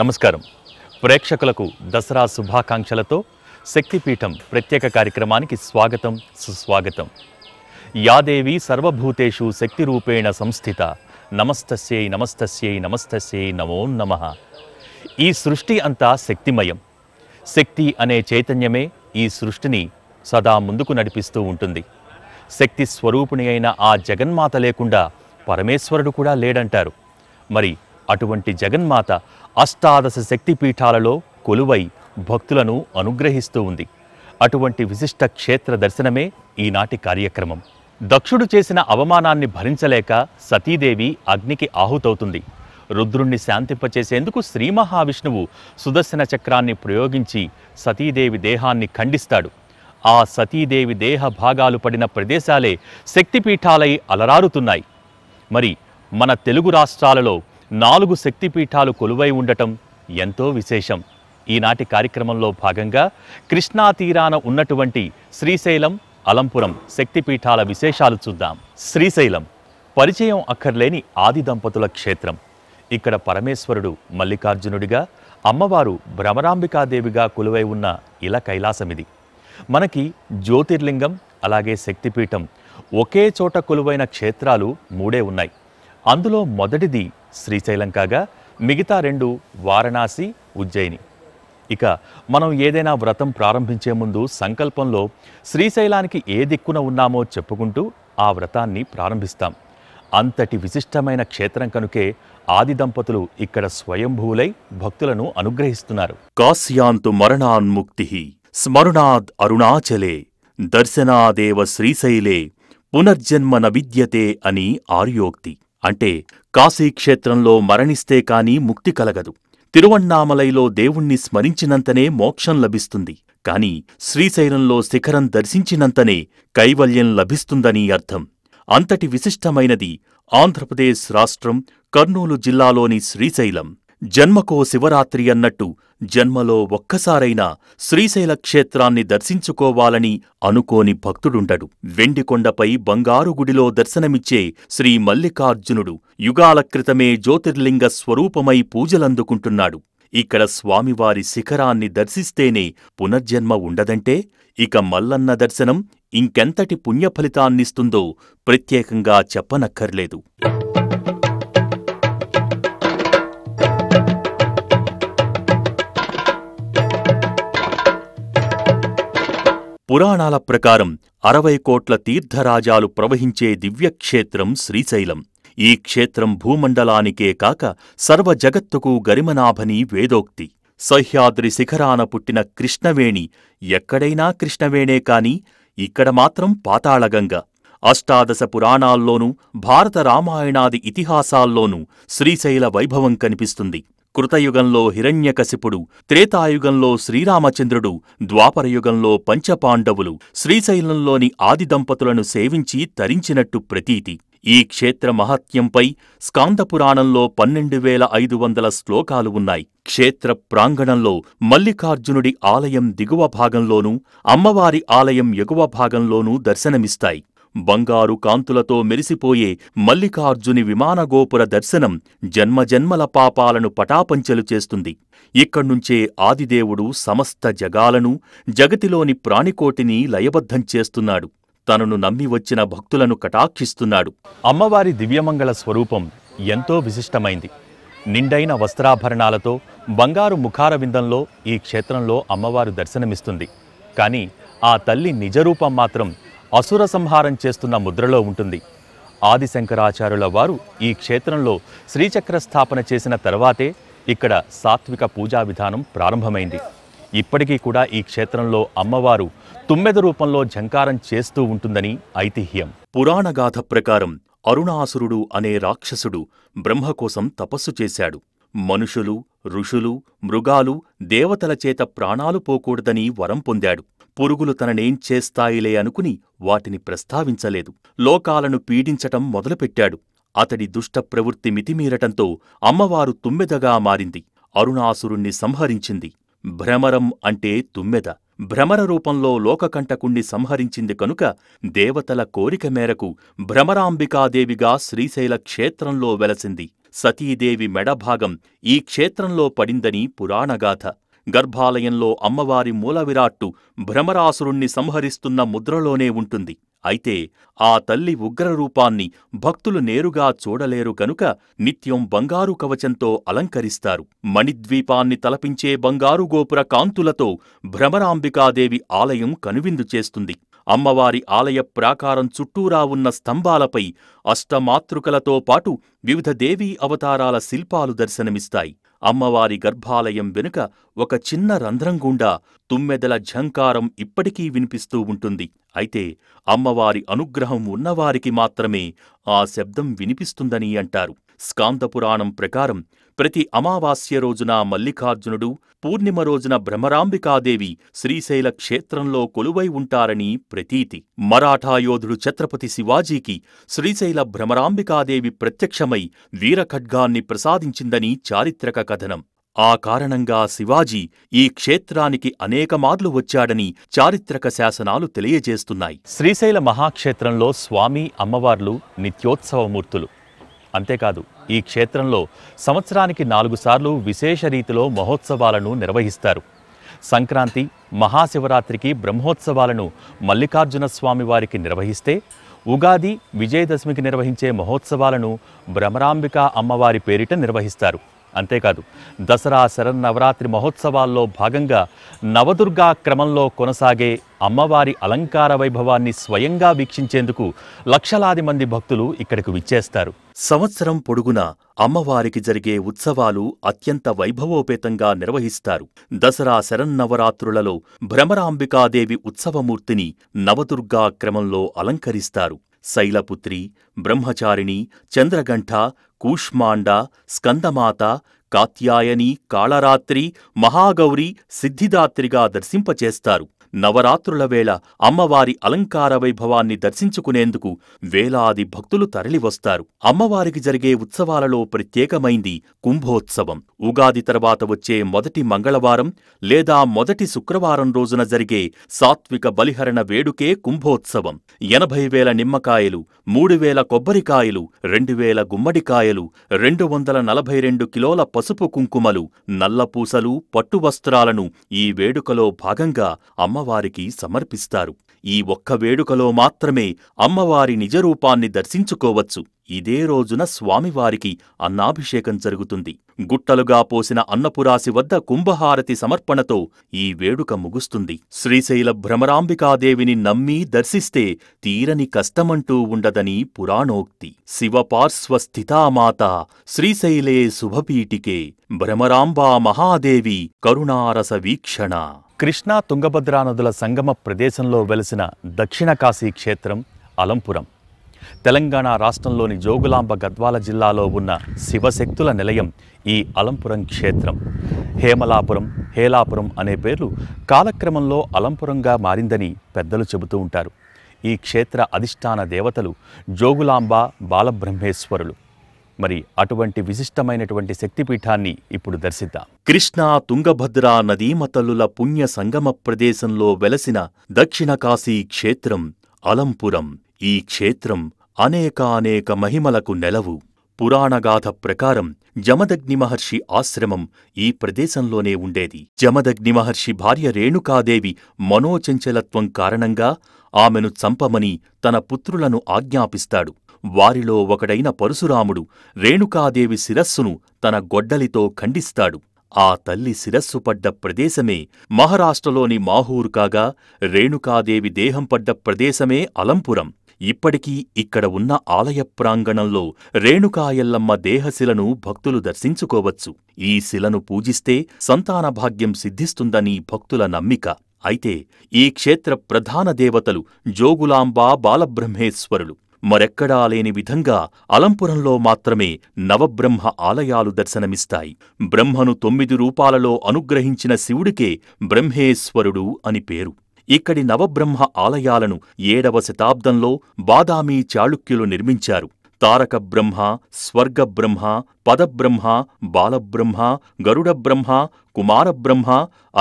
నమస్కారం ప్రేక్షకులకు దసరా శుభాకాంక్షలతో శక్తిపీఠం ప్రత్యేక కార్యక్రమానికి స్వాగతం సుస్వాగతం యాదేవి సర్వభూతేషు శక్తి రూపేణ సంస్థిత నమస్తస్యై నమస్తస్యై నమస్తస్యై నమో నమ ఈ సృష్టి అంతా శక్తిమయం శక్తి అనే చైతన్యమే ఈ సృష్టిని సదా ముందుకు నడిపిస్తూ ఉంటుంది శక్తి స్వరూపిణి అయిన ఆ జగన్మాత లేకుండా పరమేశ్వరుడు కూడా లేడంటారు మరి అటువంటి జగన్మాత అష్టాదశ శక్తిపీఠాలలో కొలువై భక్తులను అనుగ్రహిస్తూ ఉంది అటువంటి విశిష్ట క్షేత్ర దర్శనమే ఈనాటి కార్యక్రమం దక్షుడు చేసిన అవమానాన్ని భరించలేక సతీదేవి అగ్నికి ఆహుతవుతుంది రుద్రుణ్ణి శాంతింపచేసేందుకు శ్రీ మహావిష్ణువు సుదర్శన చక్రాన్ని ప్రయోగించి సతీదేవి దేహాన్ని ఖండిస్తాడు ఆ సతీదేవి దేహ భాగాలు పడిన ప్రదేశాలే శక్తిపీఠాలై అలరారుతున్నాయి మరి మన తెలుగు రాష్ట్రాలలో నాలుగు శక్తిపీఠాలు కొలువై ఉండటం ఎంతో విశేషం ఈనాటి కార్యక్రమంలో భాగంగా కృష్ణా తీరాన ఉన్నటువంటి శ్రీశైలం అలంపురం శక్తిపీఠాల విశేషాలు చూద్దాం శ్రీశైలం పరిచయం అక్కర్లేని ఆది దంపతుల క్షేత్రం ఇక్కడ పరమేశ్వరుడు మల్లికార్జునుడిగా అమ్మవారు భ్రమరాంబికాదేవిగా కొలువై ఉన్న ఇల కైలాసమిది మనకి జ్యోతిర్లింగం అలాగే శక్తిపీఠం ఒకే చోట కొలువైన క్షేత్రాలు మూడే ఉన్నాయి అందులో మొదటిది శ్రీశైలం కాగా మిగతా రెండు వారణాసి ఉజ్జయిని ఇక మనం ఏదైనా వ్రతం ప్రారంభించే ముందు సంకల్పంలో శ్రీశైలానికి ఏ దిక్కున ఉన్నామో చెప్పుకుంటూ ఆ వ్రతాన్ని ప్రారంభిస్తాం అంతటి విశిష్టమైన క్షేత్రం కనుకే ఆది దంపతులు ఇక్కడ స్వయంభూలై భక్తులను అనుగ్రహిస్తున్నారు కాశ్యాంతు మరణాన్ముక్తి స్మరుణాద్ అరుణాచలే దర్శనాదేవ శ్రీశైలే పునర్జన్మ విద్యతే అని ఆర్యోక్తి అంటే కాశీక్షేత్రంలో మరణిస్తే కాని ముక్తి కలగదు తిరువన్నామలైలో దేవుణ్ణి స్మరించినంతనే మోక్షం లభిస్తుంది కాని శ్రీశైలంలో శిఖరం దర్శించినంతనే కైవల్యం లభిస్తుందని అర్థం అంతటి విశిష్టమైనది ఆంధ్రప్రదేశ్ రాష్ట్రం కర్నూలు జిల్లాలోని శ్రీశైలం జన్మకో శివరాత్రి అన్నట్టు జన్మలో ఒక్కసారైనా శ్రీశైలక్షేత్రాన్ని దర్శించుకోవాలని అనుకోని భక్తుడుండడు వెండికొండపై బంగారు గుడిలో దర్శనమిచ్చే శ్రీ మల్లికార్జునుడు యుగాల క్రితమే జ్యోతిర్లింగ స్వరూపమై పూజలందుకుంటున్నాడు ఇక్కడ స్వామివారి శిఖరాన్ని దర్శిస్తేనే పునర్జన్మ ఉండదంటే ఇక మల్లన్న దర్శనం ఇంకెంతటి పుణ్యఫలితాన్నిస్తుందో ప్రత్యేకంగా చెప్పనక్కర్లేదు పురాణాల ప్రకారం అరవై కోట్ల తీర్థరాజాలు ప్రవహించే దివ్యక్షేత్రం శ్రీశైలం ఈ క్షేత్రం భూమండలానికే కాక సర్వ జగత్తుకు గరిమనాభని వేదోక్తి సహ్యాద్రి శిఖరాన పుట్టిన కృష్ణవేణి ఎక్కడైనా కృష్ణవేణే కాని ఇక్కడ మాత్రం పాతాళగంగ అష్టాదశ పురాణాల్లోనూ భారత రామాయణాది ఇతిహాసాల్లోనూ శ్రీశైల వైభవం కనిపిస్తుంది కృతయుగంలో హిరణ్యకశిపుడు త్రేతాయుగంలో శ్రీరామచంద్రుడు ద్వాపరయుగంలో పంచపాండవులు శ్రీశైలంలోని ఆది దంపతులను సేవించి తరించినట్టు ప్రతీతి ఈ క్షేత్ర మహత్యంపై స్కాందపురాణంలో పన్నెండు వేల ఐదు వందల శ్లోకాలు ఉన్నాయి క్షేత్ర ప్రాంగణంలో మల్లికార్జునుడి ఆలయం దిగువ భాగంలోనూ అమ్మవారి ఆలయం ఎగువ భాగంలోనూ దర్శనమిస్తాయి బంగారు కాంతులతో మెరిసిపోయే మల్లికార్జుని విమానగోపుర దర్శనం జన్మజన్మల పాపాలను పటాపంచలు చేస్తుంది ఇక్కడ్నుంచే ఆదిదేవుడు సమస్త జగాలను జగతిలోని ప్రాణికోటిని లయబద్ధం చేస్తున్నాడు తనను నమ్మి వచ్చిన భక్తులను కటాక్షిస్తున్నాడు అమ్మవారి దివ్యమంగళ స్వరూపం ఎంతో విశిష్టమైంది నిండైన వస్త్రాభరణాలతో బంగారు ముఖారవిందంలో ఈ క్షేత్రంలో అమ్మవారు దర్శనమిస్తుంది కాని ఆ తల్లి నిజరూపం మాత్రం అసుర సంహారం చేస్తున్న ముద్రలో ఉంటుంది ఆదిశంకరాచార్యుల వారు ఈ క్షేత్రంలో శ్రీచక్ర స్థాపన చేసిన తర్వాతే ఇక్కడ సాత్విక పూజా విధానం ప్రారంభమైంది ఇప్పటికీ కూడా ఈ క్షేత్రంలో అమ్మవారు తుమ్మెద రూపంలో ఝంకారం చేస్తూ ఉంటుందని ఐతిహ్యం పురాణగాథ ప్రకారం అరుణాసురుడు అనే రాక్షసుడు బ్రహ్మ కోసం తపస్సు చేశాడు మనుషులు ఋషులు మృగాలు దేవతల చేత ప్రాణాలు పోకూడదని వరం పొందాడు పురుగులు తననేం చేస్తాయిలే అనుకుని వాటిని ప్రస్తావించలేదు లోకాలను పీడించటం మొదలుపెట్టాడు అతడి దుష్టప్రవృత్తి మితిమీరటంతో అమ్మవారు తుమ్మెదగా మారింది అరుణాసురుణ్ణి సంహరించింది భ్రమరం అంటే తుమ్మెద భ్రమర రూపంలో లోకకంటకుణ్ణి సంహరించింది కనుక దేవతల కోరిక మేరకు భ్రమరాంబికాదేవిగా శ్రీశైల క్షేత్రంలో వెలసింది సతీదేవి మెడభాగం ఈ క్షేత్రంలో పడిందని పురాణగాథ గర్భాలయంలో అమ్మవారి మూలవిరాట్టు భ్రమరాసురుణ్ణి సంహరిస్తున్న ముద్రలోనే ఉంటుంది అయితే ఆ తల్లి ఉగ్రరూపాన్ని భక్తులు నేరుగా చూడలేరు గనుక నిత్యం బంగారు కవచంతో అలంకరిస్తారు మణిద్వీపాన్ని తలపించే బంగారు గోపుర కాంతులతో భ్రమరాంబికాదేవి ఆలయం కనువిందు చేస్తుంది అమ్మవారి ఆలయ ప్రాకారం చుట్టూరా ఉన్న స్తంభాలపై అష్టమాతృకలతో పాటు వివిధ దేవీ అవతారాల శిల్పాలు దర్శనమిస్తాయి అమ్మవారి గర్భాలయం వెనుక ఒక చిన్న రంధ్రం గుండా తుమ్మెదల ఝంకారం ఇప్పటికీ వినిపిస్తూ ఉంటుంది అయితే అమ్మవారి అనుగ్రహం ఉన్నవారికి మాత్రమే ఆ శబ్దం వినిపిస్తుందని అంటారు స్కాందపురాణం ప్రకారం ప్రతి అమావాస్య రోజున మల్లికార్జునుడు పూర్ణిమ రోజున భ్రమరాంబికాదేవి శ్రీశైల క్షేత్రంలో కొలువై ఉంటారని ప్రతీతి మరాఠాయోధుడు ఛత్రపతి శివాజీకి శ్రీశైల భ్రమరాంబికాదేవి ప్రత్యక్షమై వీరఖడ్గాన్ని ప్రసాదించిందని చారిత్రక కథనం ఆ కారణంగా శివాజీ ఈ క్షేత్రానికి అనేకమార్లు వచ్చాడని చారిత్రక శాసనాలు తెలియజేస్తున్నాయి శ్రీశైల మహాక్షేత్రంలో స్వామి అమ్మవార్లు నిత్యోత్సవమూర్తులు అంతేకాదు ఈ క్షేత్రంలో సంవత్సరానికి నాలుగు సార్లు విశేష రీతిలో మహోత్సవాలను నిర్వహిస్తారు సంక్రాంతి మహాశివరాత్రికి బ్రహ్మోత్సవాలను మల్లికార్జున స్వామివారికి నిర్వహిస్తే ఉగాది విజయదశమికి నిర్వహించే మహోత్సవాలను భ్రమరాంబిక అమ్మవారి పేరిట నిర్వహిస్తారు అంతేకాదు దసరా శరన్నవరాత్రి మహోత్సవాల్లో భాగంగా నవదుర్గా క్రమంలో కొనసాగే అమ్మవారి అలంకార వైభవాన్ని స్వయంగా వీక్షించేందుకు లక్షలాది మంది భక్తులు ఇక్కడకు విచ్చేస్తారు సంవత్సరం పొడుగునా అమ్మవారికి జరిగే ఉత్సవాలు అత్యంత వైభవోపేతంగా నిర్వహిస్తారు దసరా శరన్నవరాత్రులలో భ్రమరాంబికాదేవి ఉత్సవమూర్తిని నవదుర్గా క్రమంలో అలంకరిస్తారు శైలపుత్రి బ్రహ్మచారిణి చంద్రగంఠ కూష్మాండ స్కందమాత కాత్యాయని కాళరాత్రి మహాగౌరి సిద్ధిదాత్రిగా దర్శింపచేస్తారు నవరాత్రుల వేళ అమ్మవారి అలంకార వైభవాన్ని దర్శించుకునేందుకు వేలాది భక్తులు తరలివస్తారు అమ్మవారికి జరిగే ఉత్సవాలలో ప్రత్యేకమైంది కుంభోత్సవం ఉగాది తర్వాత వచ్చే మొదటి మంగళవారం లేదా మొదటి శుక్రవారం రోజున జరిగే సాత్విక బలిహరణ వేడుకే కుంభోత్సవం ఎనభై వేల నిమ్మకాయలు మూడు వేల కొబ్బరికాయలు రెండు వేల గుమ్మడికాయలు రెండు వందల నలభై రెండు కిలోల పసుపు కుంకుమలు నల్లపూసలు పట్టువస్త్రాలను ఈ వేడుకలో భాగంగా అమ్మ అమ్మవారికి సమర్పిస్తారు ఈ ఒక్క వేడుకలో మాత్రమే అమ్మవారి నిజరూపాన్ని దర్శించుకోవచ్చు ఇదే రోజున స్వామివారికి అన్నాభిషేకం జరుగుతుంది గుట్టలుగా పోసిన అన్నపురాశి వద్ద కుంభహారతి సమర్పణతో ఈ వేడుక ముగుస్తుంది శ్రీశైల భ్రమరాంబికాదేవిని నమ్మి దర్శిస్తే తీరని కష్టమంటూ ఉండదని పురాణోక్తి శివపార్శ్వస్థితామాత శ్రీశైలే శుభపీఠికే భ్రమరాంబా మహాదేవి కరుణారస వీక్షణ కృష్ణా తుంగభద్రా నదుల సంగమ ప్రదేశంలో వెలసిన దక్షిణ కాశీ క్షేత్రం అలంపురం తెలంగాణ రాష్ట్రంలోని జోగులాంబ గద్వాల జిల్లాలో ఉన్న శివశక్తుల నిలయం ఈ అలంపురం క్షేత్రం హేమలాపురం హేలాపురం అనే పేర్లు కాలక్రమంలో అలంపురంగా మారిందని పెద్దలు చెబుతూ ఉంటారు ఈ క్షేత్ర అధిష్టాన దేవతలు జోగులాంబ బాలబ్రహ్మేశ్వరులు మరి అటువంటి విశిష్టమైనటువంటి శక్తిపీఠాన్ని ఇప్పుడు దర్శిద్దాం కృష్ణా తుంగభద్రా నదీమతల్లుల పుణ్య సంగమ ప్రదేశంలో వెలసిన దక్షిణ కాశీ క్షేత్రం అలంపురం ఈ క్షేత్రం అనేకానేక మహిమలకు నెలవు పురాణగాథ ప్రకారం జమదగ్ని మహర్షి ఆశ్రమం ఈ ప్రదేశంలోనే ఉండేది జమదగ్ని మహర్షి భార్య రేణుకాదేవి మనోచంచలత్వం కారణంగా ఆమెను చంపమని తన పుత్రులను ఆజ్ఞాపిస్తాడు వారిలో ఒకడైన పరశురాముడు రేణుకాదేవి శిరస్సును తన గొడ్డలితో ఖండిస్తాడు ఆ తల్లి శిరస్సు పడ్డ ప్రదేశమే మహారాష్ట్రలోని మాహూర్ కాగా రేణుకాదేవి దేహం పడ్డ ప్రదేశమే అలంపురం ఇప్పటికీ ఇక్కడ ఉన్న ఆలయ ప్రాంగణంలో రేణుకాయల్లమ్మ దేహశిలను భక్తులు దర్శించుకోవచ్చు ఈ శిలను పూజిస్తే సంతానభాగ్యం సిద్ధిస్తుందని భక్తుల నమ్మిక అయితే ఈ క్షేత్ర ప్రధాన దేవతలు జోగులాంబా బాలబ్రహ్మేశ్వరులు మరెక్కడా లేని విధంగా అలంపురంలో మాత్రమే నవబ్రహ్మ ఆలయాలు దర్శనమిస్తాయి బ్రహ్మను తొమ్మిది రూపాలలో అనుగ్రహించిన శివుడికే బ్రహ్మేశ్వరుడు అని పేరు ఇక్కడి నవబ్రహ్మ ఆలయాలను ఏడవ శతాబ్దంలో బాదామీ చాళుక్యులు నిర్మించారు తారక బ్రహ్మ స్వర్గబ్రహ్మ పదబ్రహ్మ బాలబ్రహ్మ గరుడబ్రహ్మ కుమారబ్రహ్మ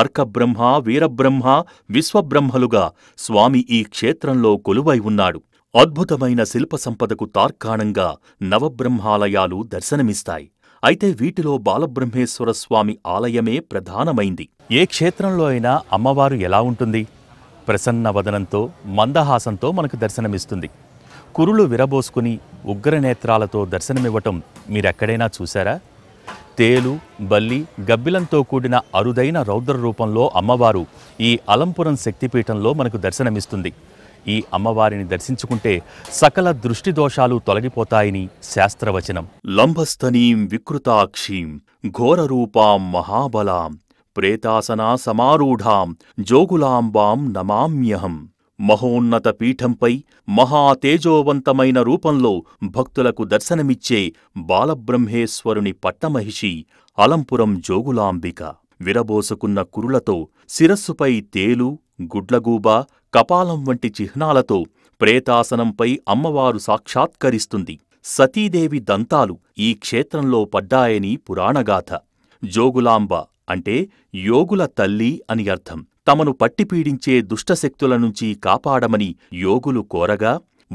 అర్కబ్రహ్మ వీరబ్రహ్మ విశ్వబ్రహ్మలుగా స్వామి ఈ క్షేత్రంలో కొలువై ఉన్నాడు అద్భుతమైన శిల్ప సంపదకు తార్కాణంగా నవబ్రహ్మాలయాలు దర్శనమిస్తాయి అయితే వీటిలో బాలబ్రహ్మేశ్వర స్వామి ఆలయమే ప్రధానమైంది ఏ క్షేత్రంలో అయినా అమ్మవారు ఎలా ఉంటుంది ప్రసన్న వదనంతో మందహాసంతో మనకు దర్శనమిస్తుంది కురులు విరబోసుకుని ఉగ్రనేత్రాలతో దర్శనమివ్వటం మీరెక్కడైనా చూశారా తేలు బల్లి గబ్బిలంతో కూడిన అరుదైన రౌద్ర రూపంలో అమ్మవారు ఈ అలంపురం శక్తిపీఠంలో మనకు దర్శనమిస్తుంది ఈ అమ్మవారిని దర్శించుకుంటే సకల దృష్టి దోషాలు తొలగిపోతాయని శాస్త్రవచనం లంబస్థనీం వికృతాక్షీం ఘోరరూపాం మహాబలాం ప్రేతాసనా సమారూఢాం జోగులాంబాం నమామ్యహం మహోన్నత పీఠంపై మహాతేజోవంతమైన రూపంలో భక్తులకు దర్శనమిచ్చే బాలబ్రహ్మేశ్వరుని పట్టమహిషి అలంపురం జోగులాంబిక విరబోసుకున్న కురులతో శిరస్సుపై తేలు గుడ్లగూబ కపాలం వంటి చిహ్నాలతో ప్రేతాసనంపై అమ్మవారు సాక్షాత్కరిస్తుంది సతీదేవి దంతాలు ఈ క్షేత్రంలో పడ్డాయని పురాణగాథ జోగులాంబ అంటే యోగుల తల్లి అని అర్థం తమను పట్టిపీడించే దుష్టశక్తుల నుంచి కాపాడమని యోగులు కోరగా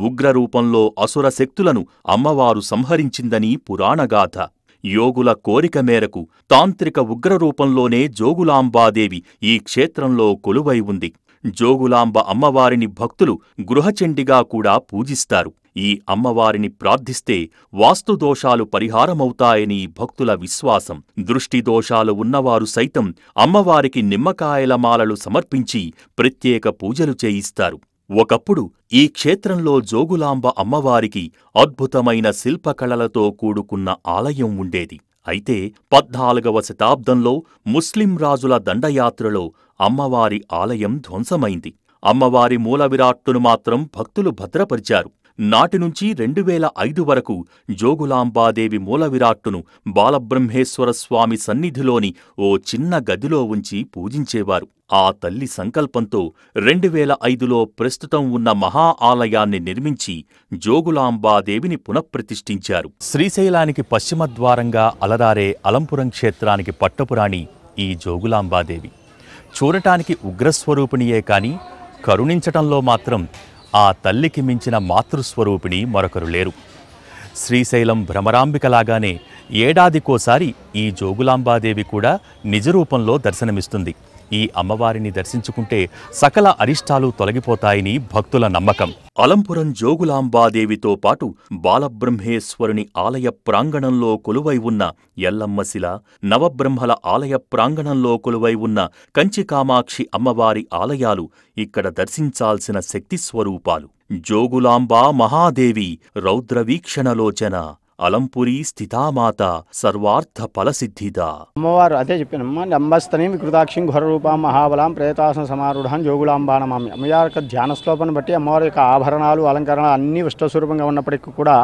ఉగ్రరూపంలో అసురశక్తులను అమ్మవారు సంహరించిందని పురాణగాథ యోగుల కోరిక మేరకు తాంత్రిక ఉగ్రరూపంలోనే జోగులాంబాదేవి ఈ క్షేత్రంలో కొలువై ఉంది జోగులాంబ అమ్మవారిని భక్తులు గృహచండిగా కూడా పూజిస్తారు ఈ అమ్మవారిని ప్రార్థిస్తే వాస్తుదోషాలు పరిహారమవుతాయని భక్తుల విశ్వాసం దృష్టిదోషాలు ఉన్నవారు సైతం అమ్మవారికి నిమ్మకాయల మాలలు సమర్పించి ప్రత్యేక పూజలు చేయిస్తారు ఒకప్పుడు ఈ క్షేత్రంలో జోగులాంబ అమ్మవారికి అద్భుతమైన శిల్పకళలతో కూడుకున్న ఆలయం ఉండేది అయితే పద్నాలుగవ శతాబ్దంలో ముస్లిం రాజుల దండయాత్రలో అమ్మవారి ఆలయం ధ్వంసమైంది అమ్మవారి మూలవిరాట్టును మాత్రం భక్తులు భద్రపరిచారు నాటి నుంచి రెండువేల ఐదు వరకు జోగులాంబాదేవి మూలవిరాట్టును బాలబ్రహ్మేశ్వరస్వామి సన్నిధిలోని ఓ చిన్న గదిలో ఉంచి పూజించేవారు ఆ తల్లి సంకల్పంతో రెండువేల ఐదులో ప్రస్తుతం ఉన్న మహా ఆలయాన్ని నిర్మించి జోగులాంబాదేవిని పునఃప్రతిష్ఠించారు శ్రీశైలానికి పశ్చిమ ద్వారంగా అలదారే అలంపురం క్షేత్రానికి పట్టపురాణి ఈ జోగులాంబాదేవి చూడటానికి ఉగ్రస్వరూపిణియే కాని కరుణించటంలో మాత్రం ఆ తల్లికి మించిన మాతృస్వరూపిణి మరొకరు లేరు శ్రీశైలం భ్రమరాంబికలాగానే ఏడాదికోసారి ఈ జోగులాంబాదేవి కూడా నిజరూపంలో దర్శనమిస్తుంది ఈ అమ్మవారిని దర్శించుకుంటే సకల అరిష్టాలు తొలగిపోతాయని భక్తుల నమ్మకం అలంపురం జోగులాంబాదేవితో పాటు బాలబ్రహ్మేశ్వరుని ఆలయ ప్రాంగణంలో కొలువై ఉన్న ఎల్లమ్మశిల నవబ్రహ్మల ఆలయ ప్రాంగణంలో కొలువై ఉన్న కంచికామాక్షి అమ్మవారి ఆలయాలు ఇక్కడ దర్శించాల్సిన శక్తి స్వరూపాలు జోగులాంబా మహాదేవి రౌద్రవీక్షణలోచన అలంపురీ స్థితామాత సర్వార్థ సిద్ధిత అమ్మవారు అదే చెప్పానమ్మ నంబస్తని వికృతాక్షిం ఘరూపాం మహాబలం ప్రేతాసన సమారూఢాం జోగులాంబానమామి అమ్మవారి యొక్క ధ్యాన శ్లోపను బట్టి అమ్మవారి యొక్క ఆభరణాలు అలంకరణలు అన్నీ విష్ణస్వరూపంగా ఉన్నప్పటికీ కూడా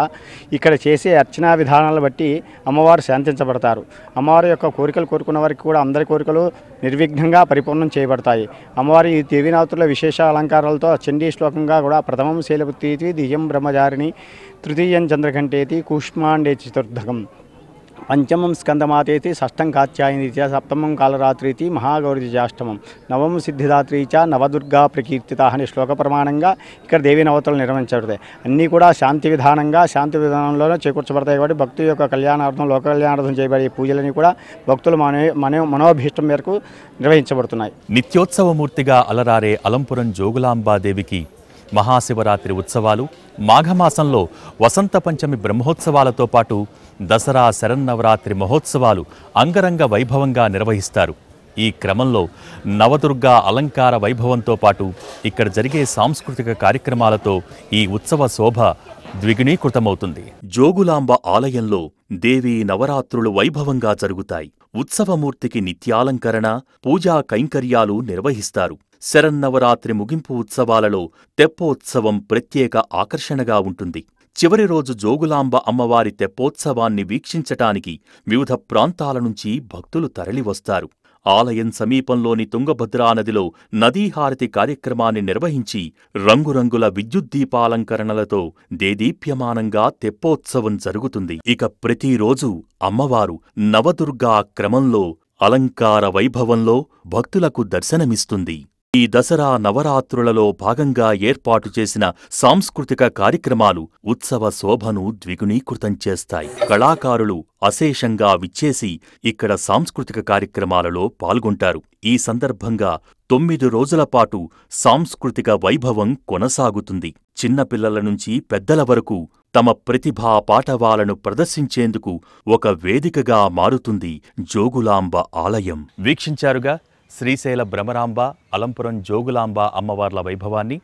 ఇక్కడ చేసే అర్చనా విధానాలను బట్టి అమ్మవారు శాంతించబడతారు అమ్మవారి యొక్క కోరికలు కోరుకున్న వారికి కూడా అందరి కోరికలు నిర్విఘ్నంగా పరిపూర్ణం చేయబడతాయి అమ్మవారి దేవీనాథుల విశేష అలంకారాలతో చండీ శ్లోకంగా కూడా ప్రథమం శైలపుత్తి దియ్యం బ్రహ్మచారిణి తృతీయం చంద్రకంఠేతి కూష్మాండే చతుర్థకం పంచమం స్కందమాతేతి షష్టం కాత్యాయని సప్తమం కాలరాత్రి మహాగౌరి జాష్టమం నవం సిద్ధిదాత్రి చ నవదుర్గా ప్రకీర్తిత అనే శ్లోక ప్రమాణంగా ఇక్కడ దేవీ నవతలు నిర్వహించబడతాయి అన్నీ కూడా శాంతి విధానంగా శాంతి విధానంలోనే చేకూర్చబడతాయి కాబట్టి భక్తుల యొక్క కళ్యాణార్థం లోక కళ్యాణార్థం చేయబడే పూజలని కూడా భక్తులు మనో మనోభీష్టం మేరకు నిర్వహించబడుతున్నాయి నిత్యోత్సవమూర్తిగా అలరారే అలంపురం జోగులాంబాదేవికి మహాశివరాత్రి ఉత్సవాలు మాఘమాసంలో వసంత పంచమి బ్రహ్మోత్సవాలతో పాటు దసరా శరన్నవరాత్రి మహోత్సవాలు అంగరంగ వైభవంగా నిర్వహిస్తారు ఈ క్రమంలో నవదుర్గా అలంకార వైభవంతో పాటు ఇక్కడ జరిగే సాంస్కృతిక కార్యక్రమాలతో ఈ ఉత్సవ శోభ ద్విగుణీకృతమవుతుంది జోగులాంబ ఆలయంలో దేవీ నవరాత్రులు వైభవంగా జరుగుతాయి ఉత్సవమూర్తికి నిత్యాలంకరణ పూజా కైంకర్యాలు నిర్వహిస్తారు శరన్నవరాత్రి ముగింపు ఉత్సవాలలో తెప్పోత్సవం ప్రత్యేక ఆకర్షణగా ఉంటుంది చివరి రోజు జోగులాంబ అమ్మవారి తెప్పోత్సవాన్ని వీక్షించటానికి వివిధ ప్రాంతాల నుంచి భక్తులు తరలివస్తారు ఆలయం సమీపంలోని తుంగభద్రా నదిలో నదీహారతి కార్యక్రమాన్ని నిర్వహించి రంగురంగుల విద్యుద్దీపాలంకరణలతో దేదీప్యమానంగా తెప్పోత్సవం జరుగుతుంది ఇక ప్రతిరోజు అమ్మవారు నవదుర్గా క్రమంలో అలంకార వైభవంలో భక్తులకు దర్శనమిస్తుంది ఈ దసరా నవరాత్రులలో భాగంగా ఏర్పాటు చేసిన సాంస్కృతిక కార్యక్రమాలు ఉత్సవ శోభను ద్విగుణీకృతం చేస్తాయి కళాకారులు అశేషంగా విచ్చేసి ఇక్కడ సాంస్కృతిక కార్యక్రమాలలో పాల్గొంటారు ఈ సందర్భంగా తొమ్మిది రోజుల పాటు సాంస్కృతిక వైభవం కొనసాగుతుంది చిన్నపిల్లల నుంచి పెద్దల వరకు తమ ప్రతిభా పాటవాలను ప్రదర్శించేందుకు ఒక వేదికగా మారుతుంది జోగులాంబ ఆలయం వీక్షించారుగా శ్రీశైల భ్రమరాంబ అలంపురం జోగులాంబ అమ్మవార్ల వైభవాన్ని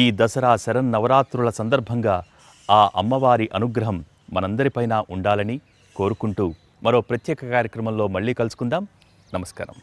ఈ దసరా శరన్నవరాత్రుల సందర్భంగా ఆ అమ్మవారి అనుగ్రహం మనందరిపైన ఉండాలని కోరుకుంటూ మరో ప్రత్యేక కార్యక్రమంలో మళ్ళీ కలుసుకుందాం నమస్కారం